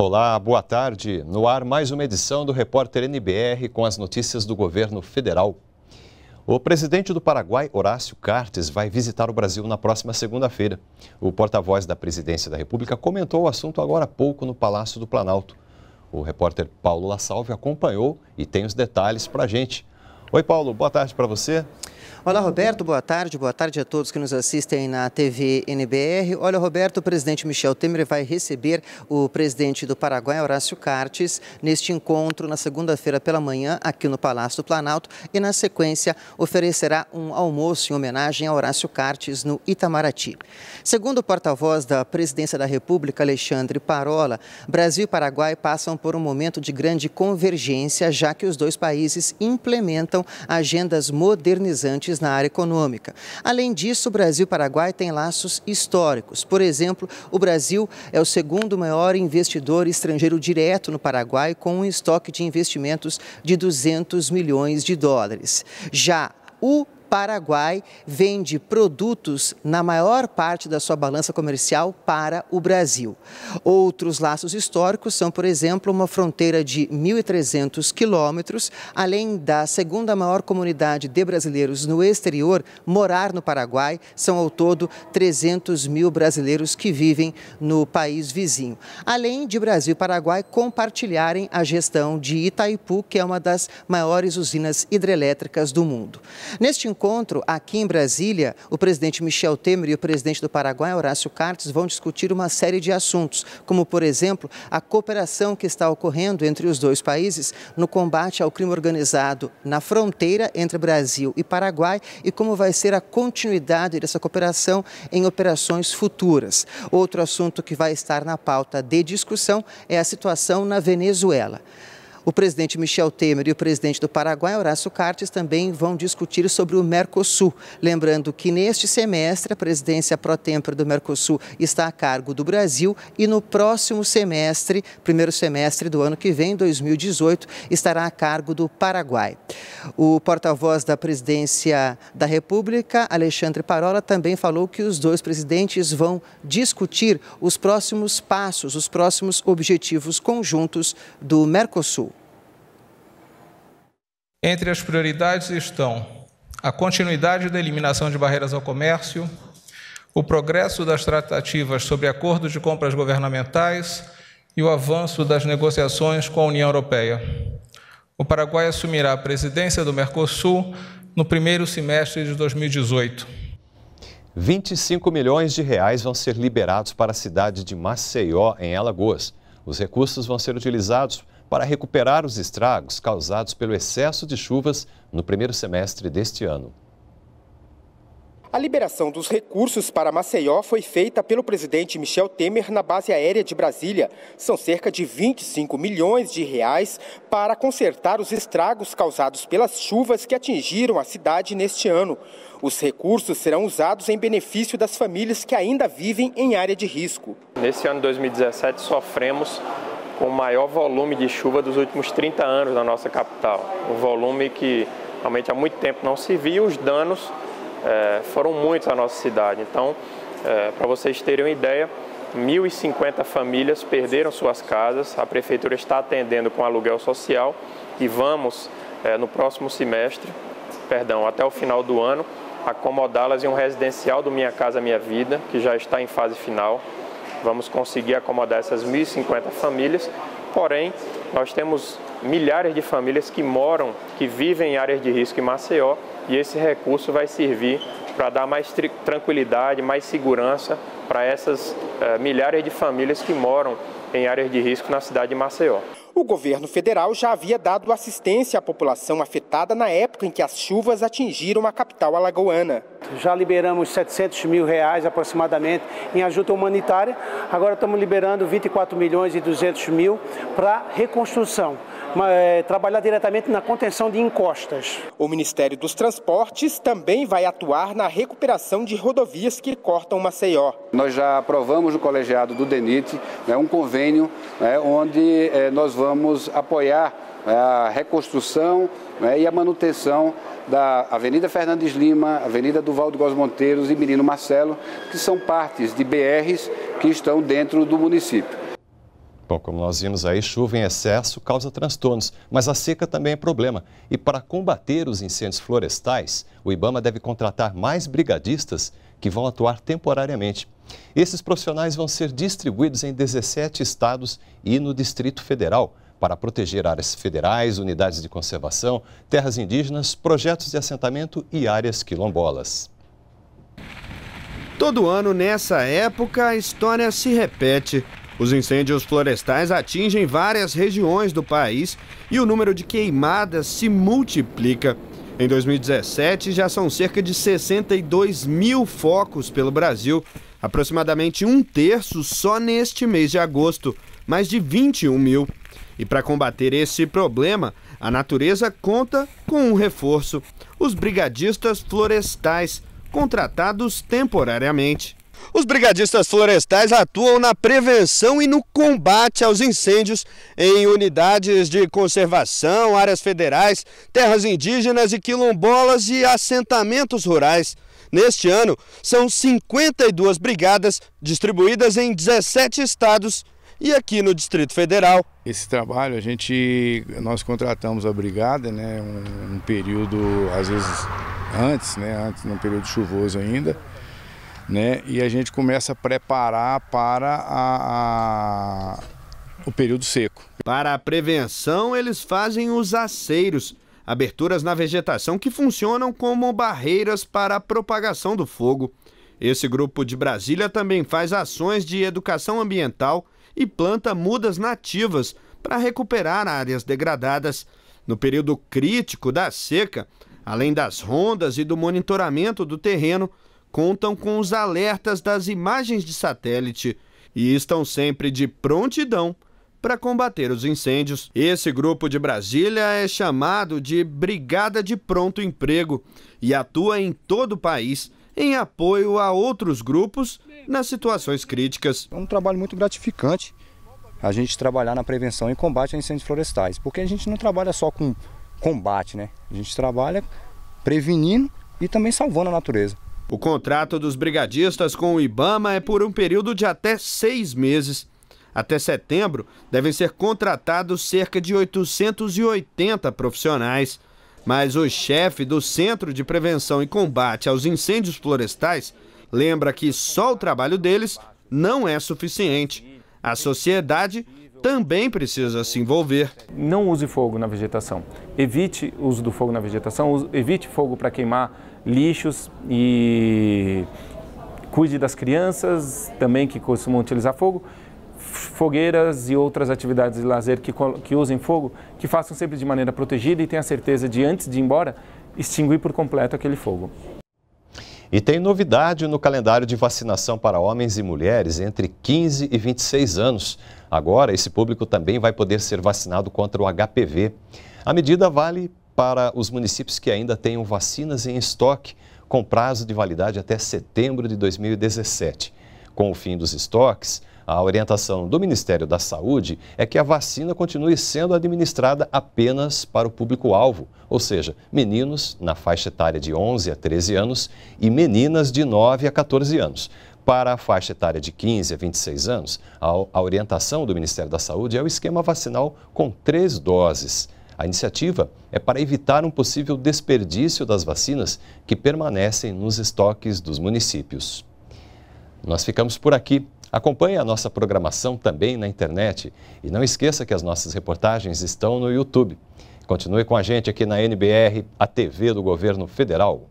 Olá, boa tarde. No ar, mais uma edição do Repórter NBR com as notícias do governo federal. O presidente do Paraguai, Horácio Cartes, vai visitar o Brasil na próxima segunda-feira. O porta-voz da presidência da República comentou o assunto agora há pouco no Palácio do Planalto. O repórter Paulo La Salve acompanhou e tem os detalhes para a gente. Oi, Paulo, boa tarde para você. Olá, Roberto, boa tarde. Boa tarde a todos que nos assistem na TV NBR. Olha, Roberto, o presidente Michel Temer vai receber o presidente do Paraguai, Horácio Cartes, neste encontro na segunda-feira pela manhã, aqui no Palácio do Planalto, e na sequência oferecerá um almoço em homenagem a Horácio Cartes no Itamaraty. Segundo o porta-voz da Presidência da República, Alexandre Parola, Brasil e Paraguai passam por um momento de grande convergência, já que os dois países implementam agendas modernizantes importantes na área econômica. Além disso, o Brasil e o Paraguai têm laços históricos. Por exemplo, o Brasil é o segundo maior investidor estrangeiro direto no Paraguai, com um estoque de investimentos de 200 milhões de dólares. Já o Paraguai vende produtos na maior parte da sua balança comercial para o Brasil. Outros laços históricos são, por exemplo, uma fronteira de 1.300 quilômetros, além da segunda maior comunidade de brasileiros no exterior morar no Paraguai, são ao todo 300 mil brasileiros que vivem no país vizinho. Além de Brasil e Paraguai compartilharem a gestão de Itaipu, que é uma das maiores usinas hidrelétricas do mundo. Neste encontro, aqui em Brasília, o presidente Michel Temer e o presidente do Paraguai, Horácio Cartes, vão discutir uma série de assuntos, como, por exemplo, a cooperação que está ocorrendo entre os dois países no combate ao crime organizado na fronteira entre Brasil e Paraguai e como vai ser a continuidade dessa cooperação em operações futuras. Outro assunto que vai estar na pauta de discussão é a situação na Venezuela. O presidente Michel Temer e o presidente do Paraguai, Horácio Cartes, também vão discutir sobre o Mercosul. Lembrando que neste semestre a presidência pró tempore do Mercosul está a cargo do Brasil e no próximo semestre, primeiro semestre do ano que vem, 2018, estará a cargo do Paraguai. O porta-voz da presidência da República, Alexandre Parola, também falou que os dois presidentes vão discutir os próximos passos, os próximos objetivos conjuntos do Mercosul. Entre as prioridades estão a continuidade da eliminação de barreiras ao comércio, o progresso das tratativas sobre acordos de compras governamentais e o avanço das negociações com a União Europeia. O Paraguai assumirá a presidência do Mercosul no primeiro semestre de 2018. 25 milhões de reais vão ser liberados para a cidade de Maceió, em Alagoas. Os recursos vão ser utilizados para recuperar os estragos causados pelo excesso de chuvas no primeiro semestre deste ano. A liberação dos recursos para Maceió foi feita pelo presidente Michel Temer na base aérea de Brasília. São cerca de 25 milhões de reais para consertar os estragos causados pelas chuvas que atingiram a cidade neste ano. Os recursos serão usados em benefício das famílias que ainda vivem em área de risco. Nesse ano de 2017, sofremos com o maior volume de chuva dos últimos 30 anos na nossa capital. Um volume que realmente há muito tempo não se via, os danos é, foram muitos à nossa cidade. Então, é, eh, para vocês terem uma ideia, 1.050 famílias perderam suas casas, a prefeitura está atendendo com aluguel social e vamos, é, no próximo semestre, perdão, até o final do ano, acomodá-las em um residencial do Minha Casa Minha Vida, que já está em fase final vamos conseguir acomodar essas 1.050 famílias, porém, nós temos milhares de famílias que moram, que vivem em áreas de risco em Maceió, e esse recurso vai servir para dar mais tranquilidade, mais segurança para essas uh, milhares de famílias que moram em áreas de risco na cidade de Maceió. O governo federal já havia dado assistência à população afetada na época em que as chuvas atingiram a capital alagoana. Já liberamos 700 mil reais aproximadamente em ajuda humanitária, agora estamos liberando 24 milhões e 200 mil para reconstrução. Eh, trabalhar diretamente na contenção de encostas. O Ministério dos Transportes também vai atuar na recuperação de rodovias que cortam Maceió. Nós já aprovamos no colegiado do DENIT né, um convênio né, onde eh, nós vamos apoiar né, a reconstrução né, e a manutenção da Avenida Fernandes Lima, Avenida Duval de Góes Monteiros e Menino Marcelo, que são partes de BRs que estão dentro do município. Bom, como nós vimos aí, chuva em excesso causa transtornos, mas a seca também é problema. E para combater os incêndios florestais, o IBAMA deve contratar mais brigadistas que vão atuar temporariamente. Esses profissionais vão ser distribuídos em 17 estados e no Distrito Federal para proteger áreas federais, unidades de conservação, terras indígenas, projetos de assentamento e áreas quilombolas. Todo ano, nessa época, a história se repete. Os incêndios florestais atingem várias regiões do país e o número de queimadas se multiplica. Em 2017, já são cerca de 62 mil focos pelo Brasil, aproximadamente um terço só neste mês de agosto, mais de 21 mil. E para combater esse problema, a natureza conta com um reforço: os brigadistas florestais, contratados temporariamente. Os brigadistas florestais atuam na prevenção e no combate aos incêndios em unidades de conservação, áreas federais, terras indígenas e quilombolas e assentamentos rurais. Neste ano, são 52 brigadas distribuídas em 17 estados e aqui no Distrito Federal. Esse trabalho a gente nós contratamos a brigada, né, um, um período às vezes antes, né, antes num período chuvoso ainda né? E a gente começa a preparar para a, a, o período seco. Para a prevenção, eles fazem os aceiros, aberturas na vegetação que funcionam como barreiras para a propagação do fogo. Esse grupo de Brasília também faz ações de educação ambiental e planta mudas nativas para recuperar áreas degradadas. No período crítico da seca, além das rondas e do monitoramento do terreno, contam com os alertas das imagens de satélite e estão sempre de prontidão para combater os incêndios. Esse grupo de Brasília é chamado de Brigada de Pronto Emprego e atua em todo o país em apoio a outros grupos nas situações críticas. É um trabalho muito gratificante a gente trabalhar na prevenção e combate a incêndios florestais, porque a gente não trabalha só com combate, né? A gente trabalha prevenindo e também salvando a natureza. O contrato dos brigadistas com o Ibama é por um período de até seis meses. Até setembro, devem ser contratados cerca de 880 profissionais. Mas o chefe do Centro de Prevenção e Combate aos Incêndios Florestais lembra que só o trabalho deles não é suficiente. A sociedade também precisa se envolver. Não use fogo na vegetação. Evite o uso do fogo na vegetação, evite fogo para queimar lixos e cuide das crianças também que costumam utilizar fogo fogueiras e outras atividades de lazer que, que usem fogo, que façam sempre de maneira protegida e tenha certeza de, antes de ir embora, extinguir por completo aquele fogo. E tem novidade no calendário de vacinação para homens e mulheres entre 15 e 26 anos. Agora, esse público também vai poder ser vacinado contra o HPV. A medida vale para os municípios que ainda tenham vacinas em estoque, com prazo de validade até setembro de 2017. Com o fim dos estoques, a orientação do Ministério da Saúde é que a vacina continue sendo administrada apenas para o público-alvo, ou seja, meninos na faixa etária de 11 a 13 anos e meninas de 9 a 14 anos, para a faixa etária de 15 a 26 anos, a orientação do Ministério da Saúde é o esquema vacinal com três doses. A iniciativa é para evitar um possível desperdício das vacinas que permanecem nos estoques dos municípios. Nós ficamos por aqui. Acompanhe a nossa programação também na internet e não esqueça que as nossas reportagens estão no YouTube. Continue com a gente aqui na NBR, a TV do Governo Federal.